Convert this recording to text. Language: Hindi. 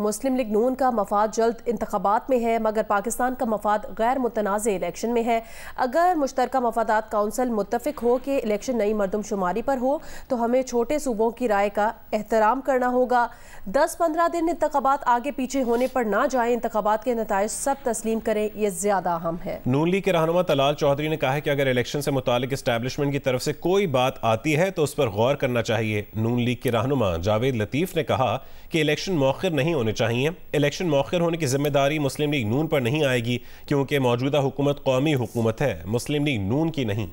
मुस्लिम लीग नून का मफाद जल्द इंतबात में है मगर पाकिस्तान का मफाद गैर मुतनाज़ इलेक्शन में है अगर मुश्तर मफादात काउंसिल मुतफिक हो कि इलेक्शन नई मरदमशुमारी पर हो तो हमें छोटे सूबों की राय का एहतराम करना होगा दस पंद्रह दिन इंतबात आगे पीछे होने पर ना जाए इंतबात के नतज सब तस्लीम करें यह ज़्यादा अहम है नून लीग के रहनुमा तलाल चौधरी ने कहा है कि अगर इलेक्शन से मुतक इस्टेबलिशमेंट की तरफ से कोई बात आती है तो उस पर गौर करना चाहिए नून लीग के रहनुमा जावेद लतीफ़ ने कहा कि इलेक्शन मौखिर नहीं होने चाहिए इलेक्शन मौखर होने की जिम्मेदारी मुस्लिम लीग नून पर नहीं आएगी क्योंकि मौजूदा हुकूमत कौमी हुकूमत है मुस्लिम लीग नून की नहीं